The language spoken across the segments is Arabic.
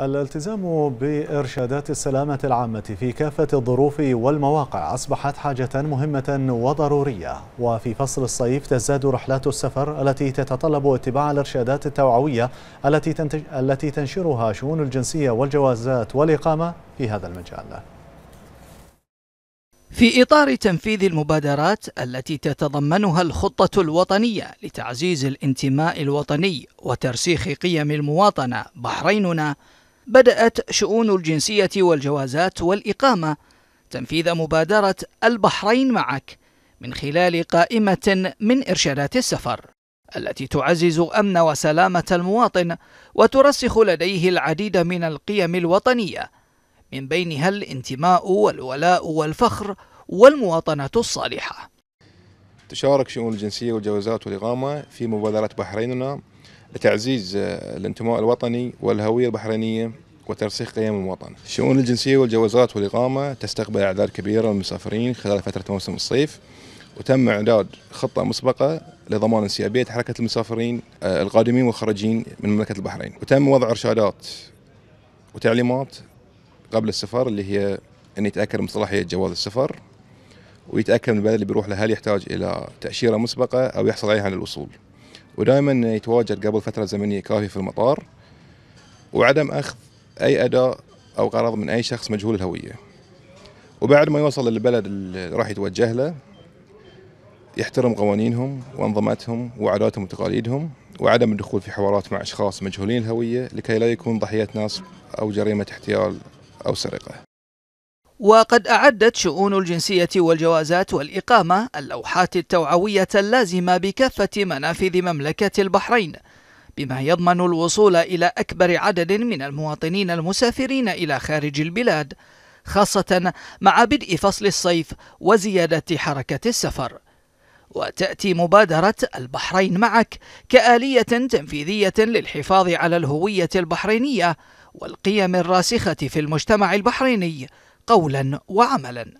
الالتزام بإرشادات السلامة العامة في كافة الظروف والمواقع أصبحت حاجة مهمة وضرورية وفي فصل الصيف تزداد رحلات السفر التي تتطلب اتباع الإرشادات التوعوية التي, تنتج... التي تنشرها شؤون الجنسية والجوازات والإقامة في هذا المجال في إطار تنفيذ المبادرات التي تتضمنها الخطة الوطنية لتعزيز الانتماء الوطني وترسيخ قيم المواطنة بحريننا بدأت شؤون الجنسية والجوازات والإقامة تنفيذ مبادرة البحرين معك من خلال قائمة من إرشادات السفر التي تعزز أمن وسلامة المواطن وترسخ لديه العديد من القيم الوطنية من بينها الانتماء والولاء والفخر والمواطنة الصالحة تشارك شؤون الجنسية والجوازات والإقامة في مبادرة بحريننا لتعزيز آه، الانتماء الوطني والهوية البحرينية وترسيخ قيم الوطن. الشؤون الجنسية والجوازات والإقامة تستقبل أعداد كبيرة من المسافرين خلال فترة موسم الصيف وتم إعداد خطة مسبقة لضمان انسيابية حركة المسافرين آه، القادمين والخارجين من مملكة البحرين وتم وضع إرشادات وتعليمات قبل السفر اللي هي أن يتأكد من صلاحية جواز السفر ويتأكد من البلد اللي بيروح له هل يحتاج إلى تأشيرة مسبقة أو يحصل عليها عن الوصول ودائما يتواجد قبل فتره زمنيه كافيه في المطار وعدم اخذ اي اداء او غرض من اي شخص مجهول الهويه وبعد ما يوصل للبلد اللي راح يتوجه له يحترم قوانينهم وانظمتهم وعاداتهم وتقاليدهم وعدم الدخول في حوارات مع اشخاص مجهولين الهويه لكي لا يكون ضحيه نصب او جريمه احتيال او سرقه وقد أعدت شؤون الجنسية والجوازات والإقامة اللوحات التوعوية اللازمة بكافة منافذ مملكة البحرين بما يضمن الوصول إلى أكبر عدد من المواطنين المسافرين إلى خارج البلاد خاصة مع بدء فصل الصيف وزيادة حركة السفر وتأتي مبادرة البحرين معك كآلية تنفيذية للحفاظ على الهوية البحرينية والقيم الراسخة في المجتمع البحريني قولا وعملا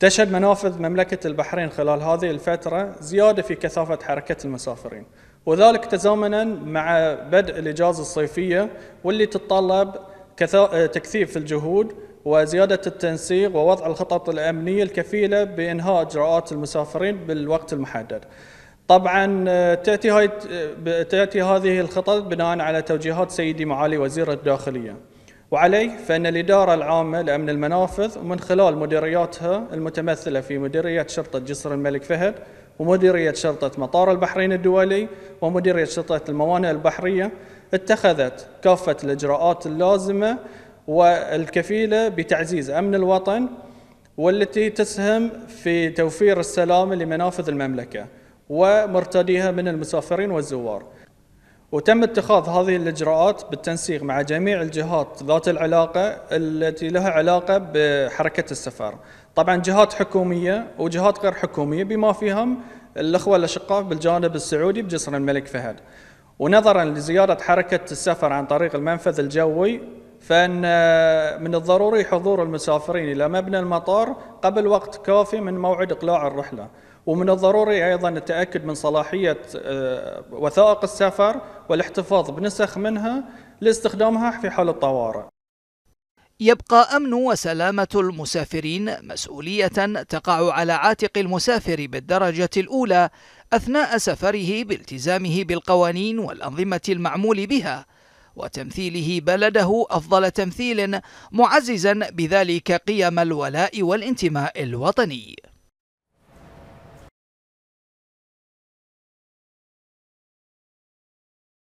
تشهد منافذ مملكة البحرين خلال هذه الفترة زيادة في كثافة حركة المسافرين وذلك تزامنا مع بدء الإجازة الصيفية واللي تتطلب تكثيف الجهود وزيادة التنسيق ووضع الخطط الأمنية الكفيلة بإنهاء إجراءات المسافرين بالوقت المحدد طبعا تأتي, تأتي هذه الخطط بناء على توجيهات سيدي معالي وزير الداخلية وعليه فإن الإدارة العامة لأمن المنافذ ومن خلال مديرياتها المتمثلة في مديرية شرطة جسر الملك فهد ومديرية شرطة مطار البحرين الدولي ومديرية شرطة الموانئ البحرية اتخذت كافة الإجراءات اللازمة والكفيلة بتعزيز أمن الوطن والتي تسهم في توفير السلام لمنافذ المملكة ومرتديها من المسافرين والزوار وتم اتخاذ هذه الإجراءات بالتنسيق مع جميع الجهات ذات العلاقة التي لها علاقة بحركة السفر طبعا جهات حكومية وجهات غير حكومية بما فيهم الأخوة الأشقاء بالجانب السعودي بجسر الملك فهد ونظرا لزيادة حركة السفر عن طريق المنفذ الجوي فإن من الضروري حضور المسافرين إلى مبنى المطار قبل وقت كافي من موعد إقلاع الرحلة ومن الضروري أيضا التأكد من صلاحية آه، وثائق السفر والاحتفاظ بنسخ منها لاستخدامها في حال الطوارئ يبقى أمن وسلامة المسافرين مسؤولية تقع على عاتق المسافر بالدرجة الأولى أثناء سفره بالتزامه بالقوانين والأنظمة المعمول بها وتمثيله بلده أفضل تمثيل معززا بذلك قيم الولاء والانتماء الوطني